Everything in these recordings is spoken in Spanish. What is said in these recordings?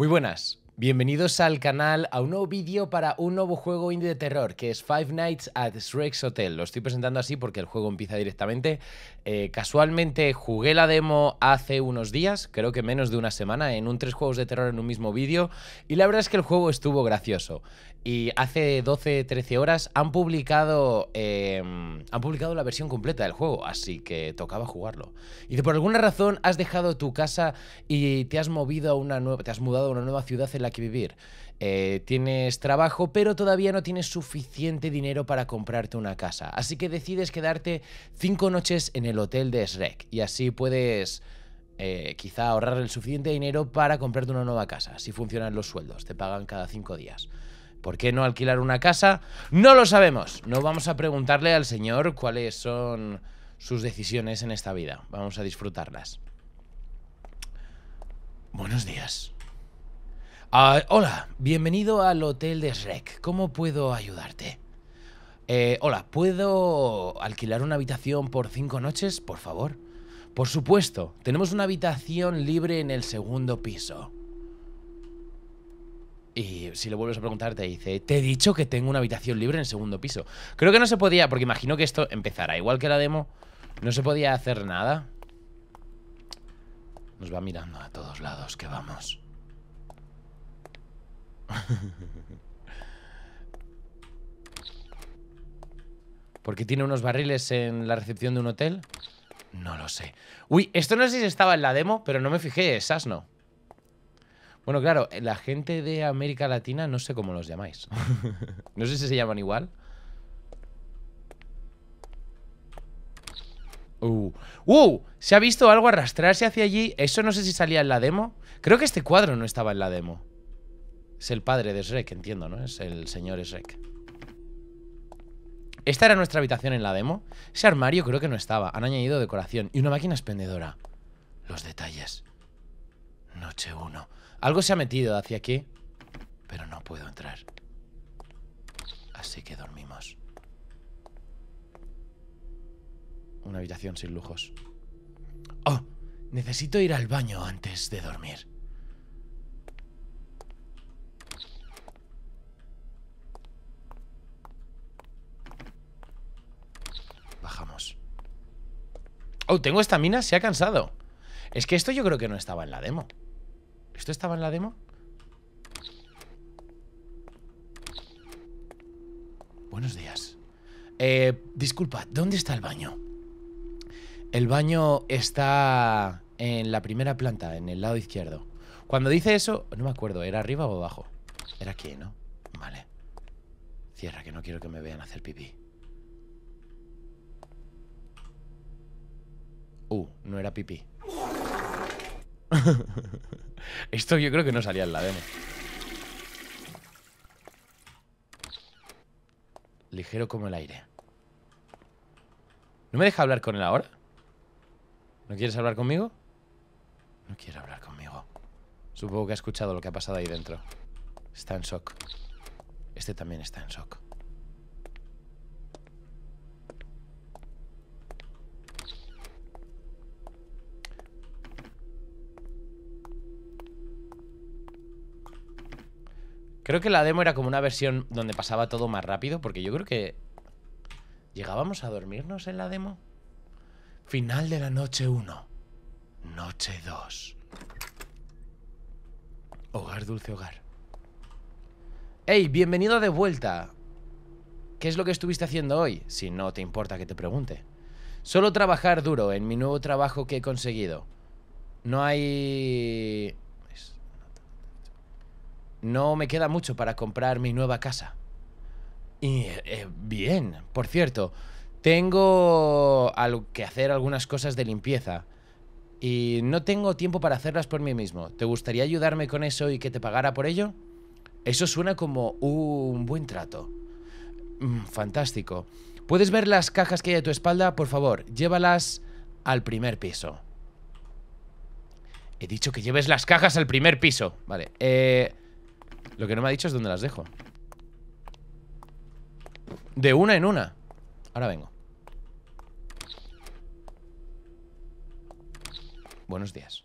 Muy buenas. Bienvenidos al canal a un nuevo vídeo para un nuevo juego indie de terror que es Five Nights at Shrek's Hotel. Lo estoy presentando así porque el juego empieza directamente. Eh, casualmente jugué la demo hace unos días, creo que menos de una semana, en un tres juegos de terror en un mismo vídeo y la verdad es que el juego estuvo gracioso. Y hace 12-13 horas han publicado, eh, han publicado la versión completa del juego, así que tocaba jugarlo. Y por alguna razón has dejado tu casa y te has movido a una nueva, te has mudado a una nueva ciudad en la que vivir. Eh, tienes trabajo, pero todavía no tienes suficiente dinero para comprarte una casa. Así que decides quedarte cinco noches en el hotel de Shrek. Y así puedes eh, quizá ahorrar el suficiente dinero para comprarte una nueva casa. Si funcionan los sueldos, te pagan cada cinco días. ¿Por qué no alquilar una casa? No lo sabemos. No vamos a preguntarle al señor cuáles son sus decisiones en esta vida. Vamos a disfrutarlas. Buenos días. Ah, hola, bienvenido al hotel de Shrek. ¿Cómo puedo ayudarte? Eh, hola, ¿puedo alquilar una habitación por cinco noches, por favor? Por supuesto, tenemos una habitación libre en el segundo piso. Y si le vuelves a preguntar, te dice, te he dicho que tengo una habitación libre en el segundo piso. Creo que no se podía, porque imagino que esto empezará igual que la demo. No se podía hacer nada. Nos va mirando a todos lados que vamos. ¿Por qué tiene unos barriles en la recepción de un hotel? No lo sé. Uy, esto no sé si estaba en la demo, pero no me fijé, esas no. Bueno, claro, la gente de América Latina no sé cómo los llamáis. no sé si se llaman igual. Uh. ¡Uh! ¿Se ha visto algo arrastrarse hacia allí? Eso no sé si salía en la demo. Creo que este cuadro no estaba en la demo. Es el padre de Shrek, entiendo, ¿no? Es el señor Shrek. Esta era nuestra habitación en la demo. Ese armario creo que no estaba. Han añadido decoración y una máquina expendedora. Los detalles. Noche 1. Algo se ha metido hacia aquí, pero no puedo entrar. Así que dormimos. Una habitación sin lujos. ¡Oh! Necesito ir al baño antes de dormir. Oh, tengo esta mina, se ha cansado. Es que esto yo creo que no estaba en la demo. ¿Esto estaba en la demo? Buenos días. Eh, disculpa, ¿dónde está el baño? El baño está en la primera planta, en el lado izquierdo. Cuando dice eso, no me acuerdo, ¿era arriba o abajo? Era aquí, ¿no? Vale. Cierra, que no quiero que me vean hacer pipí. Uh, no era pipí. Esto yo creo que no salía en la demo. Ligero como el aire. ¿No me deja hablar con él ahora? ¿No quieres hablar conmigo? No quiere hablar conmigo. Supongo que ha escuchado lo que ha pasado ahí dentro. Está en shock. Este también está en shock. Creo que la demo era como una versión donde pasaba todo más rápido, porque yo creo que... ¿Llegábamos a dormirnos en la demo? Final de la noche 1. Noche 2. Hogar, dulce hogar. ¡Ey! Bienvenido de vuelta. ¿Qué es lo que estuviste haciendo hoy? Si no te importa que te pregunte. Solo trabajar duro en mi nuevo trabajo que he conseguido. No hay no me queda mucho para comprar mi nueva casa. Y eh, eh, bien, por cierto, tengo que hacer algunas cosas de limpieza. Y no tengo tiempo para hacerlas por mí mismo. ¿Te gustaría ayudarme con eso y que te pagara por ello? Eso suena como un buen trato. Mm, fantástico. ¿Puedes ver las cajas que hay a tu espalda? Por favor, llévalas al primer piso. He dicho que lleves las cajas al primer piso. Vale. Eh, lo que no me ha dicho es dónde las dejo. De una en una. Ahora vengo. Buenos días.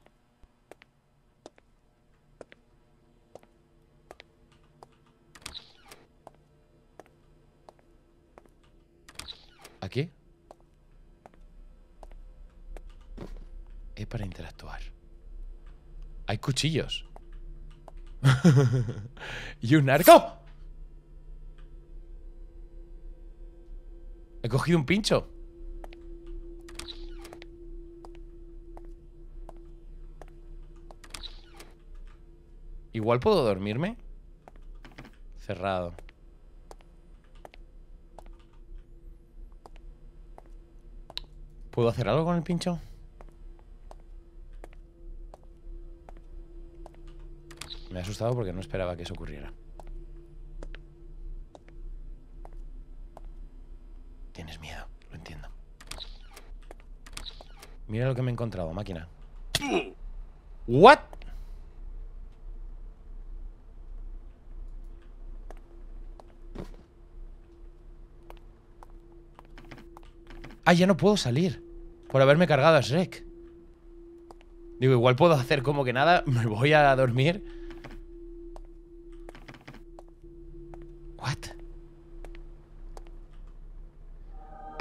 ¿Aquí? Es para interactuar. Hay cuchillos. y un arco ¡Oh! He cogido un pincho. Igual puedo dormirme. Cerrado. ¿Puedo hacer algo con el pincho? asustado porque no esperaba que eso ocurriera. Tienes miedo, lo entiendo. Mira lo que me he encontrado, máquina. ¿What? Ah, ya no puedo salir Por haberme cargado a Shrek Digo, igual puedo hacer como que nada Me voy a dormir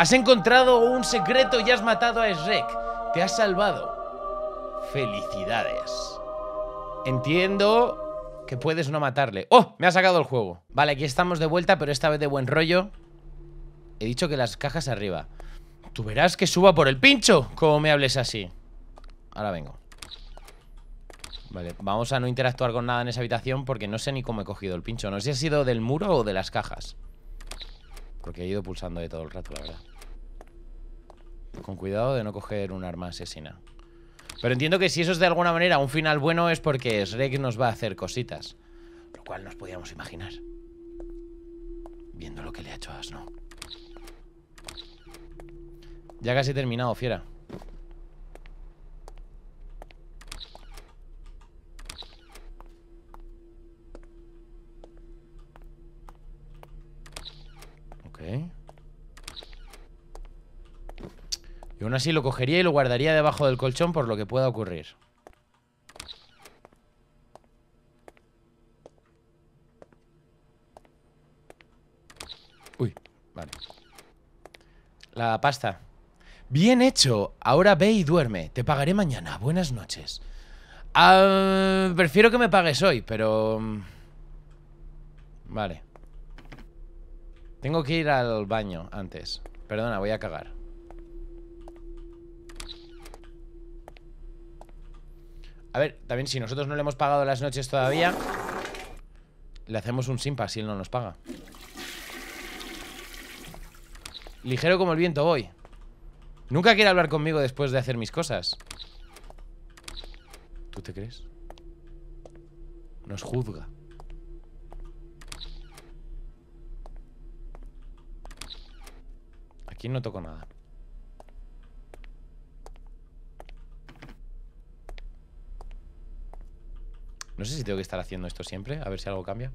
Has encontrado un secreto y has matado a Shrek. Te has salvado. Felicidades. Entiendo que puedes no matarle. ¡Oh! Me ha sacado el juego. Vale, aquí estamos de vuelta, pero esta vez de buen rollo. He dicho que las cajas arriba. Tú verás que suba por el pincho ¿Cómo me hables así Ahora vengo Vale, vamos a no interactuar con nada en esa habitación Porque no sé ni cómo he cogido el pincho No sé si ha sido del muro o de las cajas Porque he ido pulsando de todo el rato, la verdad con cuidado de no coger un arma asesina. Pero entiendo que si eso es de alguna manera un final bueno es porque Shrek nos va a hacer cositas. Lo cual nos podíamos imaginar. Viendo lo que le ha hecho a Asno. Ya casi terminado, fiera. Ok aún así lo cogería y lo guardaría debajo del colchón por lo que pueda ocurrir. Uy, vale. La pasta. Bien hecho. Ahora ve y duerme. Te pagaré mañana. Buenas noches. Ah, prefiero que me pagues hoy, pero... Mm, vale. Tengo que ir al baño antes. Perdona, voy a cagar. A ver, también si nosotros no le hemos pagado las noches todavía Le hacemos un simpa si él no nos paga Ligero como el viento voy Nunca quiere hablar conmigo después de hacer mis cosas ¿Tú te crees? Nos juzga Aquí no toco nada No sé si tengo que estar haciendo esto siempre, a ver si algo cambia.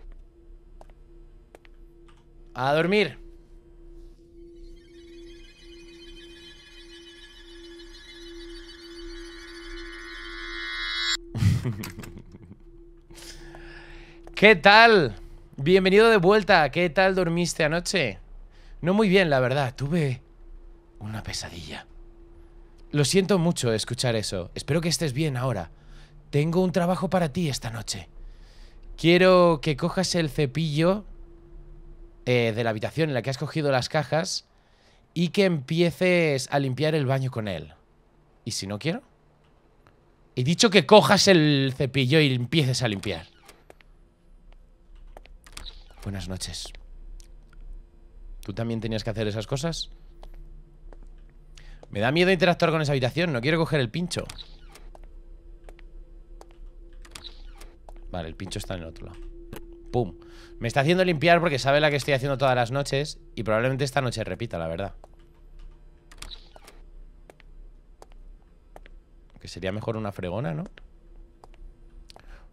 a dormir. ¿Qué tal? Bienvenido de vuelta. ¿Qué tal dormiste anoche? No muy bien, la verdad. Tuve una pesadilla. Lo siento mucho escuchar eso. Espero que estés bien ahora. Tengo un trabajo para ti esta noche. Quiero que cojas el cepillo eh, de la habitación en la que has cogido las cajas y que empieces a limpiar el baño con él. ¿Y si no quiero? He dicho que cojas el cepillo y empieces a limpiar. Buenas noches. ¿Tú también tenías que hacer esas cosas? Me da miedo interactuar con esa habitación. No quiero coger el pincho. Vale, el pincho está en el otro lado. Pum. Me está haciendo limpiar porque sabe la que estoy haciendo todas las noches. Y probablemente esta noche repita, la verdad. Que sería mejor una fregona, ¿no?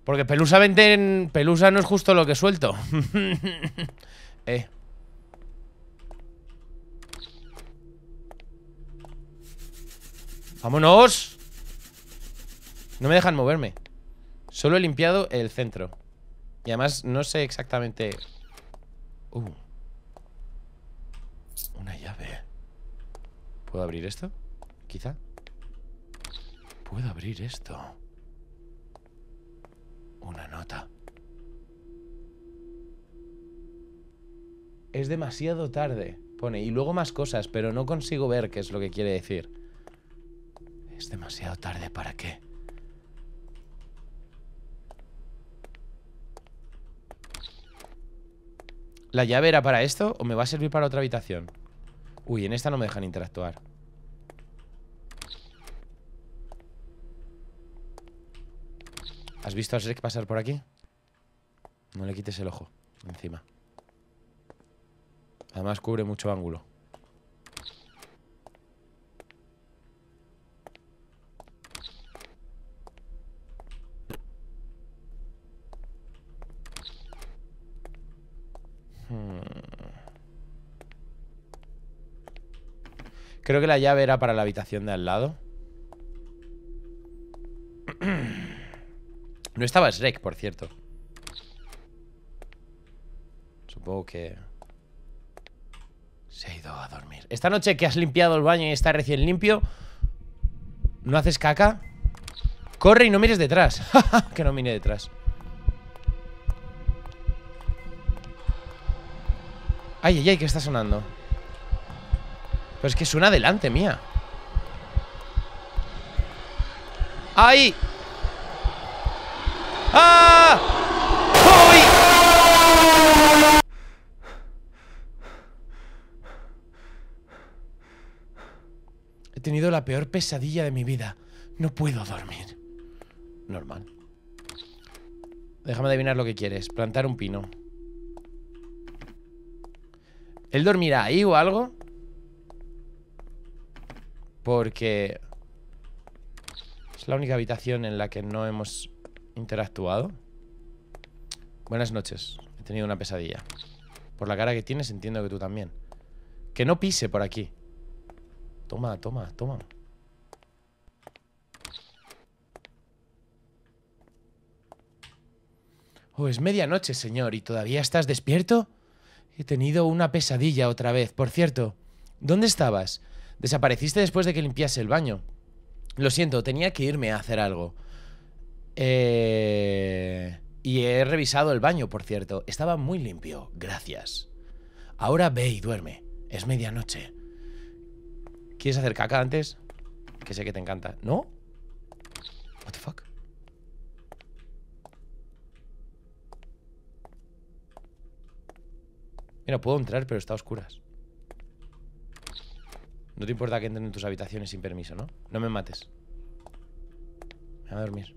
Porque Pelusa en Pelusa no es justo lo que suelto. eh. ¡Vámonos! No me dejan moverme Solo he limpiado el centro Y además no sé exactamente uh. Una llave ¿Puedo abrir esto? Quizá Puedo abrir esto Una nota Es demasiado tarde Pone, y luego más cosas Pero no consigo ver qué es lo que quiere decir es demasiado tarde, ¿para qué? ¿La llave era para esto o me va a servir para otra habitación? Uy, en esta no me dejan interactuar. ¿Has visto a Shrek pasar por aquí? No le quites el ojo encima. Además cubre mucho ángulo. Creo que la llave era para la habitación de al lado. No estaba Shrek, por cierto. Supongo que... Se ha ido a dormir. Esta noche que has limpiado el baño y está recién limpio, ¿no haces caca? Corre y no mires detrás. que no mire detrás. Ay, ay, ay, que está sonando. Pero es que suena adelante, mía. ¡Ahí! ¡Ah! ¡Uy! He tenido la peor pesadilla de mi vida. No puedo dormir. Normal. Déjame adivinar lo que quieres. Plantar un pino. ¿Él dormirá ahí o algo? Porque es la única habitación en la que no hemos interactuado. Buenas noches. He tenido una pesadilla. Por la cara que tienes entiendo que tú también. Que no pise por aquí. Toma, toma, toma. Oh, es medianoche, señor, ¿y todavía estás despierto? He tenido una pesadilla otra vez. Por cierto, ¿dónde estabas? Desapareciste después de que limpiase el baño. Lo siento, tenía que irme a hacer algo. Eh, y he revisado el baño, por cierto. Estaba muy limpio, gracias. Ahora ve y duerme. Es medianoche. ¿Quieres hacer caca antes? Que sé que te encanta. ¿No? What the fuck? Mira, puedo entrar, pero está a oscuras. No te importa que entren en tus habitaciones sin permiso, ¿no? No me mates. Me a dormir.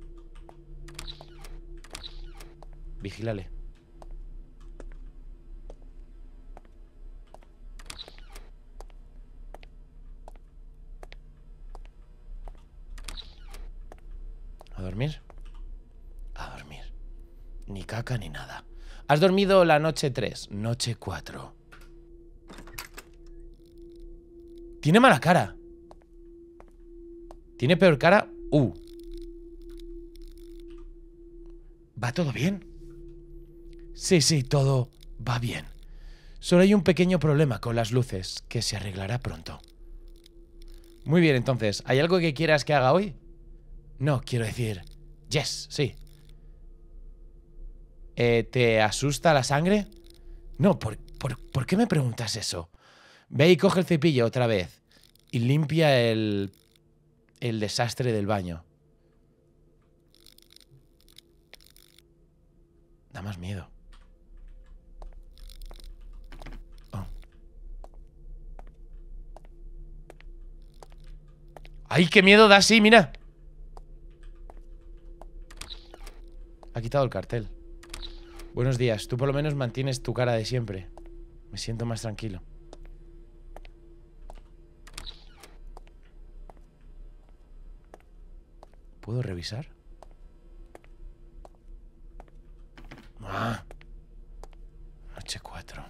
Vigílale. ¿A dormir? A dormir. Ni caca ni nada. Has dormido la noche 3, noche 4. Tiene mala cara. Tiene peor cara. Uh. ¿Va todo bien? Sí, sí, todo va bien. Solo hay un pequeño problema con las luces que se arreglará pronto. Muy bien, entonces, ¿hay algo que quieras que haga hoy? No, quiero decir... Yes, sí. Eh, ¿Te asusta la sangre? No, por qué me preguntas eso? Ve y coge el cepillo otra vez y limpia el, el desastre del baño. Da más miedo. Oh. ¡Ay, qué miedo da ¡Sí, ¡Mira! Ha quitado el cartel. Buenos días. Tú por lo menos mantienes tu cara de siempre. Me siento más tranquilo. revisar? Ah. H 4.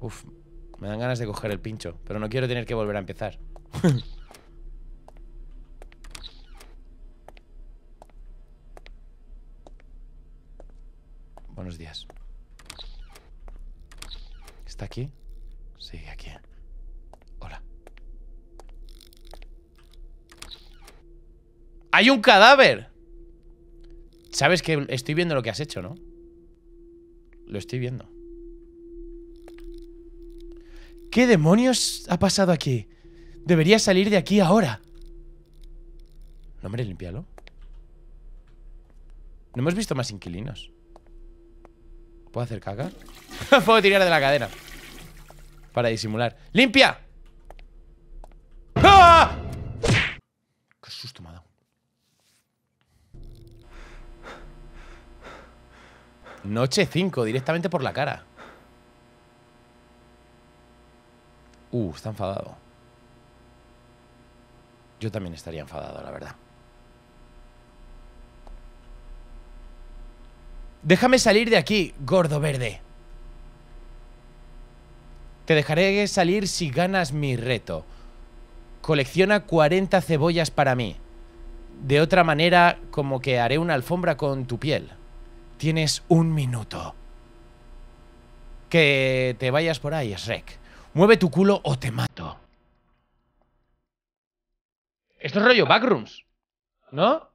Uf, me dan ganas de coger el pincho, pero no quiero tener que volver a empezar. Buenos días. ¿Está aquí? ¡Hay un cadáver! Sabes que estoy viendo lo que has hecho, ¿no? Lo estoy viendo. ¿Qué demonios ha pasado aquí? Debería salir de aquí ahora. No, hombre, limpialo. No hemos visto más inquilinos. ¿Puedo hacer caca? Puedo tirar de la cadena. Para disimular. ¡Limpia! ¡Ah! ¡Qué susto, madre! Noche 5, directamente por la cara. Uh, está enfadado. Yo también estaría enfadado, la verdad. Déjame salir de aquí, gordo verde. Te dejaré salir si ganas mi reto. Colecciona 40 cebollas para mí. De otra manera, como que haré una alfombra con tu piel. Tienes un minuto. Que te vayas por ahí, Shrek. Mueve tu culo o te mato. Esto es rollo Backrooms, ¿no?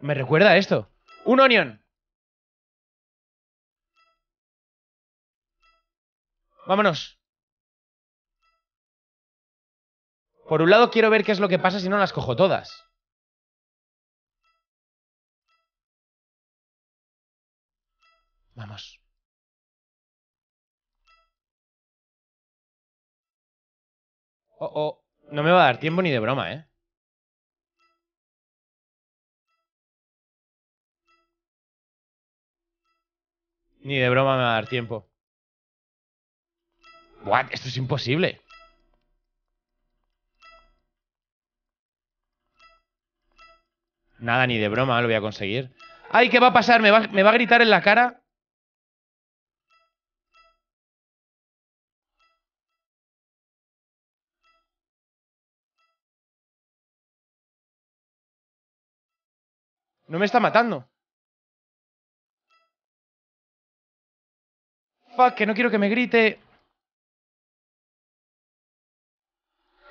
Me recuerda a esto. Un Onion. Vámonos. Por un lado quiero ver qué es lo que pasa si no las cojo todas. Vamos. Oh, oh, No me va a dar tiempo ni de broma, ¿eh? Ni de broma me va a dar tiempo. What? Esto es imposible. Nada, ni de broma lo voy a conseguir. ¡Ay, qué va a pasar! me va a gritar en la cara? No me está matando. Fuck, que no quiero que me grite.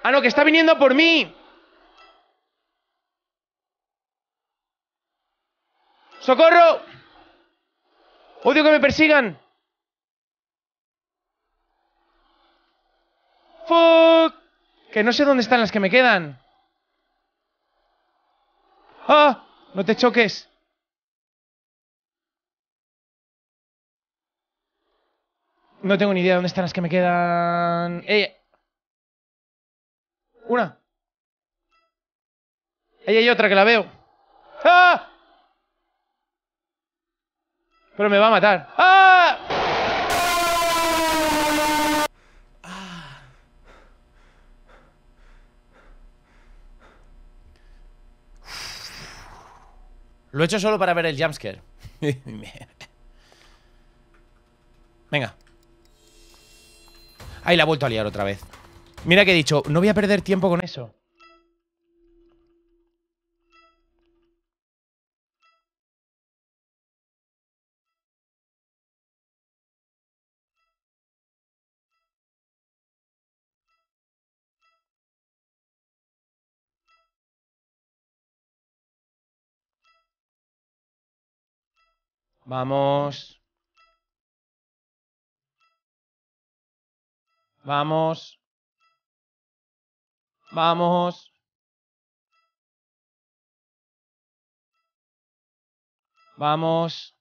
Ah, no, que está viniendo por mí. ¡Socorro! ¡Odio que me persigan! ¡Fuck! Que no sé dónde están las que me quedan. ¡Ah! No te choques. No tengo ni idea dónde están las que me quedan. ¡Ey! Una. Ahí hay otra que la veo. ¡Ah! Pero me va a matar. ¡Ah! Lo he hecho solo para ver el jumpscare. Venga. Ahí la ha vuelto a liar otra vez. Mira que he dicho, no voy a perder tiempo con eso. Vamos. Vamos. Vamos. Vamos.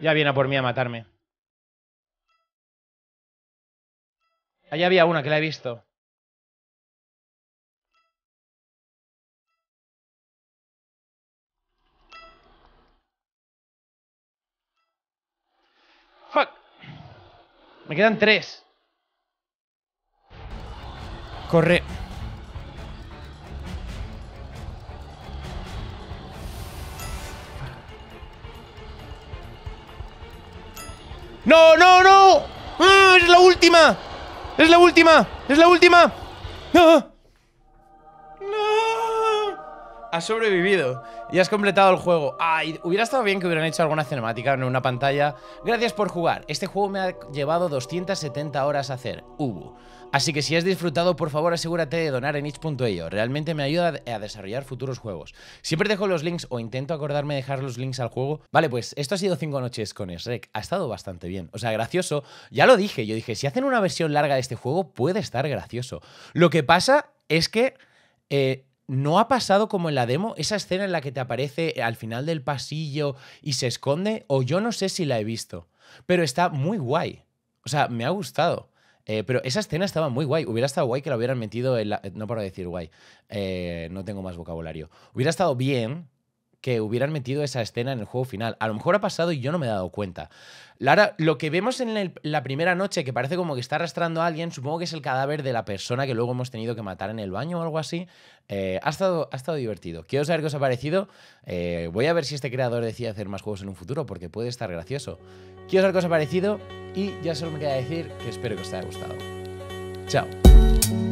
Ya viene a por mí a matarme. Allá había una que la he visto. Fuck. Me quedan tres. Corre. ¡No, no, no! no ah, ¡Es la última! ¡Es la última! ¡Es la última! No. Ah. Has sobrevivido y has completado el juego. Ay, ah, hubiera estado bien que hubieran hecho alguna cinemática en una pantalla. Gracias por jugar. Este juego me ha llevado 270 horas a hacer. Ubu. Así que si has disfrutado, por favor asegúrate de donar en itch.io. Realmente me ayuda a desarrollar futuros juegos. Siempre dejo los links o intento acordarme de dejar los links al juego. Vale, pues esto ha sido 5 noches con Shrek. Ha estado bastante bien. O sea, gracioso. Ya lo dije, yo dije, si hacen una versión larga de este juego, puede estar gracioso. Lo que pasa es que... Eh, ¿No ha pasado como en la demo esa escena en la que te aparece al final del pasillo y se esconde? O yo no sé si la he visto, pero está muy guay. O sea, me ha gustado. Eh, pero esa escena estaba muy guay. Hubiera estado guay que la hubieran metido en la... No para decir guay. Eh, no tengo más vocabulario. Hubiera estado bien que hubieran metido esa escena en el juego final. A lo mejor ha pasado y yo no me he dado cuenta. Lara, lo que vemos en la primera noche, que parece como que está arrastrando a alguien, supongo que es el cadáver de la persona que luego hemos tenido que matar en el baño o algo así. Eh, ha, estado, ha estado divertido. Quiero saber qué os ha parecido. Eh, voy a ver si este creador decide hacer más juegos en un futuro, porque puede estar gracioso. Quiero saber qué os ha parecido y ya solo me queda decir que espero que os haya gustado. Chao.